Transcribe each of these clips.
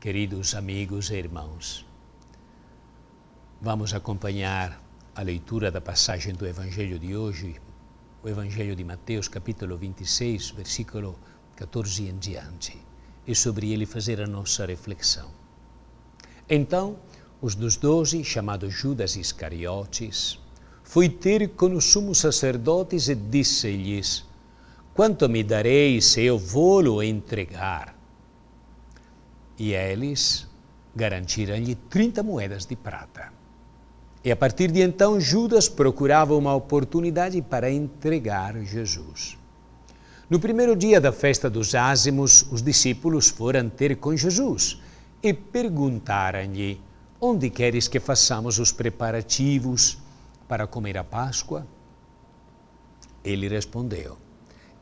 Queridos amigos e irmãos, vamos acompanhar a leitura da passagem do Evangelho de hoje, o Evangelho de Mateus, capítulo 26, versículo 14 em diante, e sobre ele fazer a nossa reflexão. Então, os dos doze, chamados Judas Iscariotes, foi ter com os sumos sacerdotes e disse-lhes: Quanto me dareis se eu vou-lo entregar? e eles garantiram-lhe 30 moedas de prata. E a partir de então, Judas procurava uma oportunidade para entregar Jesus. No primeiro dia da festa dos ázimos, os discípulos foram ter com Jesus e perguntaram-lhe: Onde queres que façamos os preparativos para comer a Páscoa? Ele respondeu: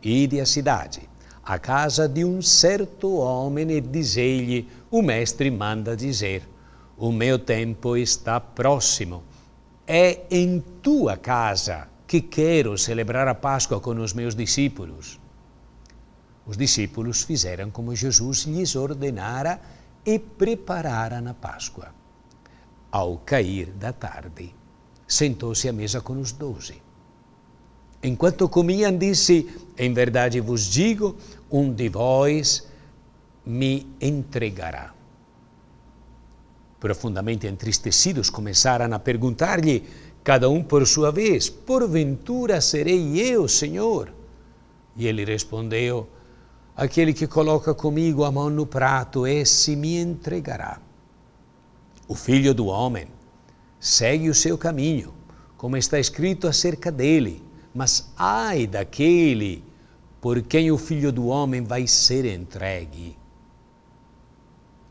Ide à cidade à casa de um certo homem e dizei-lhe: O mestre manda dizer: O meu tempo está próximo. É em tua casa que quero celebrar a Páscoa com os meus discípulos. Os discípulos fizeram como Jesus lhes ordenara e prepararam a Páscoa. Ao cair da tarde, sentou-se à mesa com os doze. Enquanto comiam, disse: Em verdade vos digo, um de vós me entregará. Profundamente entristecidos, começaram a perguntar-lhe, cada um por sua vez: Porventura serei eu, Senhor? E ele respondeu: Aquele que coloca comigo a mão no prato, esse me entregará. O filho do homem segue o seu caminho, como está escrito acerca dele mas ai daquele por quem o filho do homem vai ser entregue.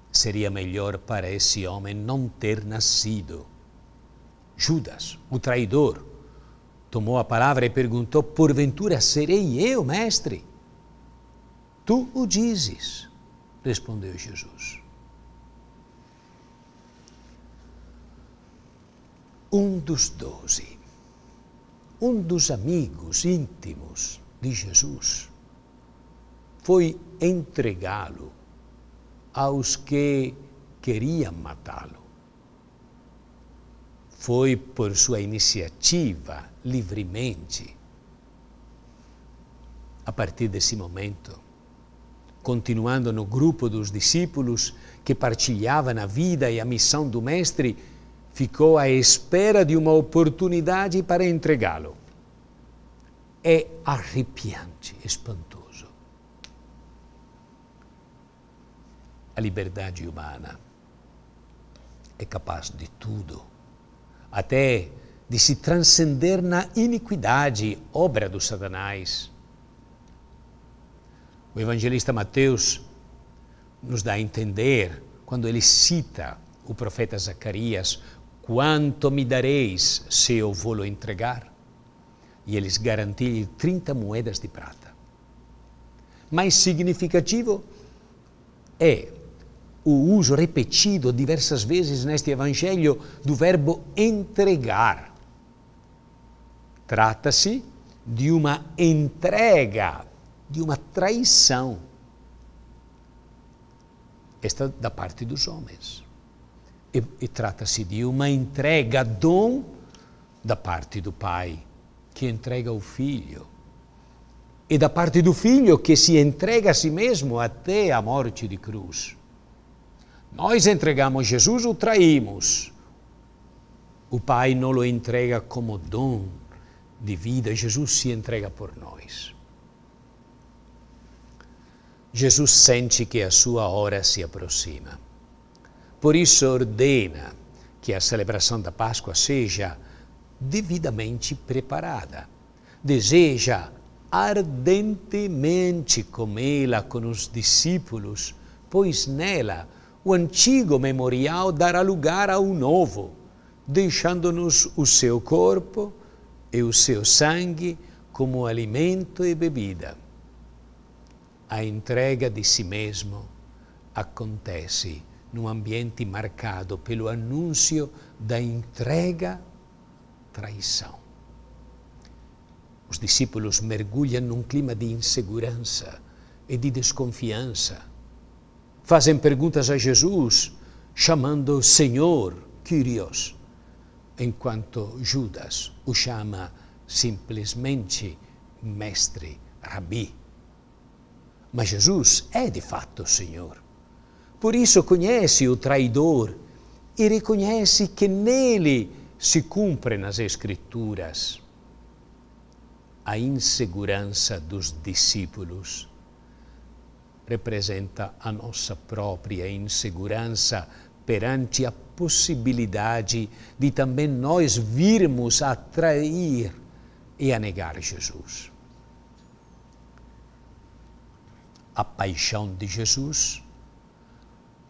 Seria melhor para esse homem não ter nascido. Judas, o traidor, tomou a palavra e perguntou: Porventura serei eu, mestre? Tu o dizes, respondeu Jesus. Um dos doze um dos amigos íntimos de Jesus foi entregá-lo aos que queriam matá-lo. Foi por sua iniciativa, livremente. A partir desse momento, continuando no grupo dos discípulos que partilhavam a vida e a missão do Mestre, ficou à espera de uma oportunidade para entregá-lo. É arrepiante, espantoso. A liberdade humana é capaz de tudo, até de se transcender na iniquidade, obra do Satanás. O evangelista Mateus nos dá a entender quando ele cita o profeta Zacarias Quanto me dareis se eu vou-lo entregar? E eles garantiram 30 moedas de prata. Mais significativo é o uso repetido diversas vezes neste Evangelho do verbo entregar. Trata-se de uma entrega, de uma traição. Esta da parte dos homens e, e trata-se de uma entrega, dom da parte do pai, que entrega o filho. E da parte do filho que se entrega a si mesmo até a morte de cruz. Nós entregamos Jesus, o traímos. O Pai não o entrega como dom de vida, Jesus se entrega por nós. Jesus sente que a sua hora se aproxima. Por isso ordena que a celebração da Páscoa seja devidamente preparada. Deseja ardentemente comê-la com os discípulos, pois nela o antigo memorial dará lugar ao novo, deixando-nos o seu corpo e o seu sangue como alimento e bebida. A entrega de si mesmo acontece num ambiente marcado pelo anúncio da entrega, traição. Os discípulos mergulham num clima de insegurança e de desconfiança. Fazem perguntas a Jesus, chamando Senhor, Kyrios, enquanto Judas o chama simplesmente Mestre, Rabi. Mas Jesus é de fato Senhor. Por isso, conhece o traidor e reconhece que nele se cumpre nas Escrituras a insegurança dos discípulos. Representa a nossa própria insegurança perante a possibilidade de também nós virmos a trair e a negar Jesus. A paixão de Jesus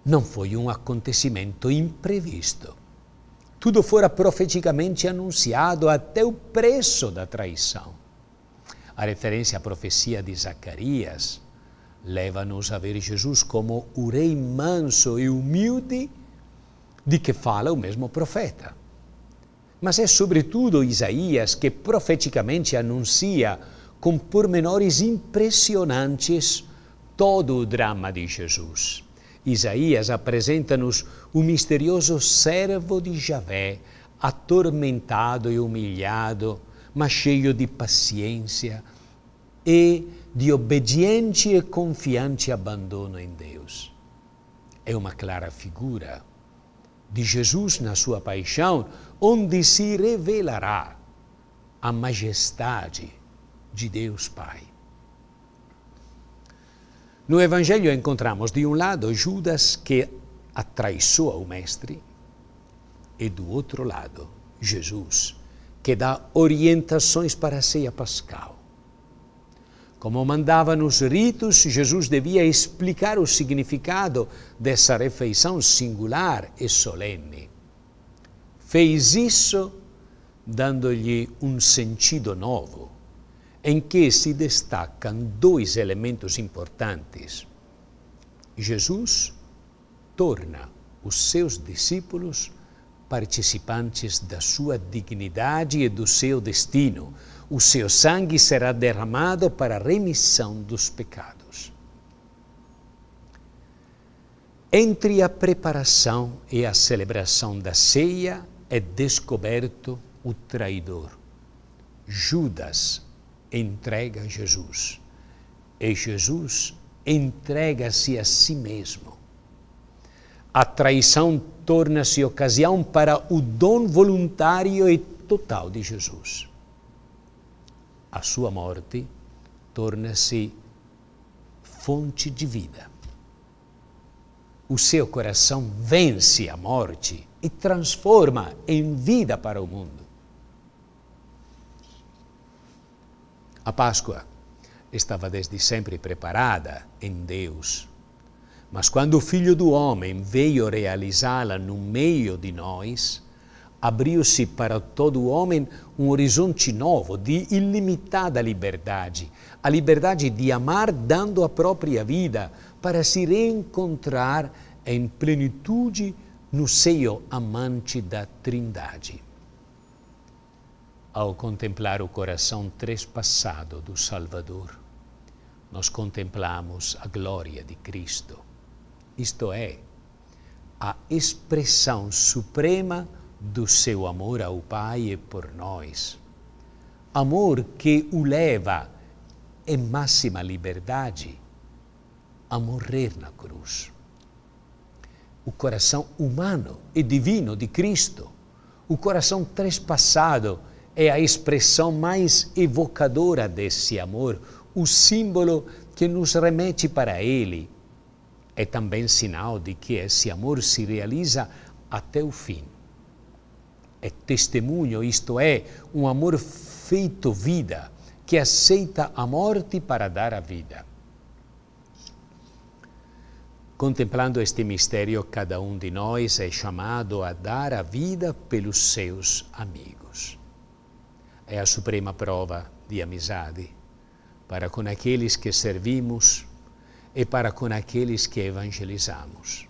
não foi um acontecimento imprevisto. Tudo fora profeticamente anunciado até o preço da traição. A referência à profecia de Zacarias leva-nos a ver Jesus como o rei manso e humilde de que fala o mesmo profeta. Mas é sobretudo Isaías que profeticamente anuncia com pormenores impressionantes todo o drama de Jesus. Isaías apresenta-nos o misterioso servo de Javé, atormentado e humilhado, mas cheio de paciência e de obediente e confiante abandono em Deus. É uma clara figura de Jesus na sua paixão, onde se revelará a majestade de Deus Pai. No Evangelho encontramos, de um lado, Judas que atraiçoa o Mestre, e do outro lado, Jesus, que dá orientações para a ceia pascal. Como mandava nos ritos, Jesus devia explicar o significado dessa refeição singular e solene. Fez isso dando-lhe um sentido novo em que se destacam dois elementos importantes. Jesus torna os seus discípulos participantes da sua dignidade e do seu destino. O seu sangue será derramado para a remissão dos pecados. Entre a preparação e a celebração da ceia é descoberto o traidor. Judas entrega a Jesus. E Jesus entrega-se a si mesmo. A traição torna-se ocasião para o dom voluntário e total de Jesus. A sua morte torna-se fonte de vida. O seu coração vence a morte e transforma em vida para o mundo. A Páscoa estava desde sempre preparada em Deus. Mas quando o Filho do Homem veio realizá-la no meio de nós, abriu-se para todo homem um horizonte novo de ilimitada liberdade, a liberdade de amar dando a própria vida para se reencontrar em plenitude no seio amante da Trindade. Ao contemplar o coração trespassado do Salvador, nós contemplamos a glória de Cristo, isto é, a expressão suprema do seu amor ao Pai e por nós. Amor que o leva em máxima liberdade a morrer na cruz. O coração humano e divino de Cristo, o coração trespassado é a expressão mais evocadora desse amor, o símbolo que nos remete para ele. É também sinal de que esse amor se realiza até o fim. É testemunho, isto é, um amor feito vida, que aceita a morte para dar a vida. Contemplando este mistério, cada um de nós é chamado a dar a vida pelos seus amigos é a suprema prova de amizade para com aqueles que servimos e para com aqueles que evangelizamos.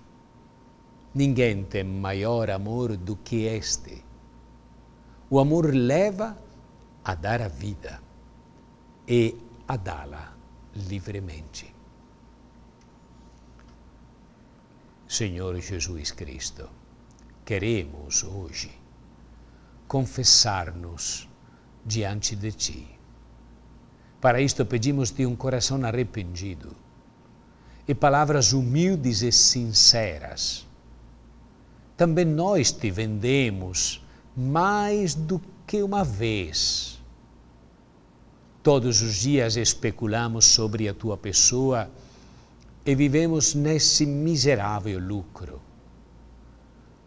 Ninguém tem maior amor do que este. O amor leva a dar a vida e a dá-la livremente. Senhor Jesus Cristo, queremos hoje confessar-nos diante de ti. Para isto pedimos-te um coração arrependido e palavras humildes e sinceras. Também nós te vendemos mais do que uma vez. Todos os dias especulamos sobre a tua pessoa e vivemos nesse miserável lucro.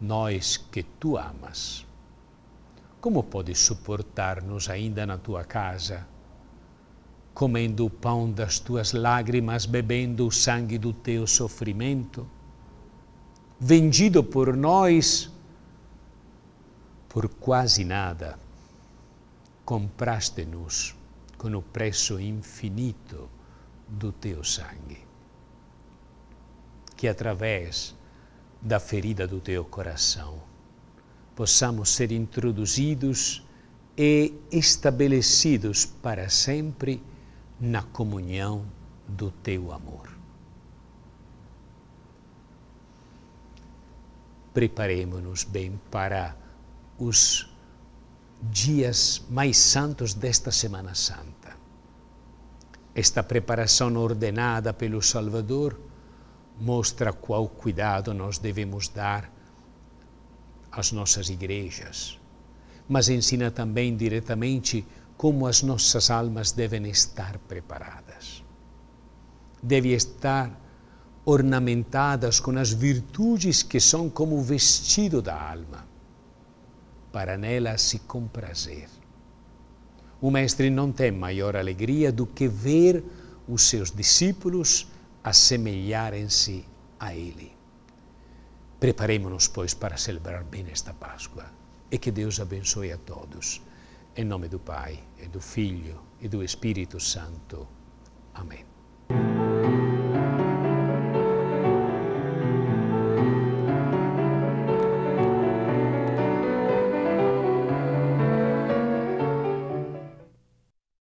Nós que tu amas como podes suportar-nos ainda na tua casa, comendo o pão das tuas lágrimas, bebendo o sangue do teu sofrimento? Vendido por nós por quase nada, compraste-nos com o preço infinito do teu sangue, que através da ferida do teu coração possamos ser introduzidos e estabelecidos para sempre na comunhão do teu amor. Preparemos-nos bem para os dias mais santos desta Semana Santa. Esta preparação ordenada pelo Salvador mostra qual cuidado nós devemos dar as nossas igrejas, mas ensina também diretamente como as nossas almas devem estar preparadas. Devem estar ornamentadas com as virtudes que são como o vestido da alma, para nela se comprazer. O Mestre não tem maior alegria do que ver os seus discípulos assemelharem-se a Ele. Preparemos-nos, pois, para celebrar bem esta Páscoa e que Deus abençoe a todos. Em nome do Pai, e do Filho e do Espírito Santo. Amém.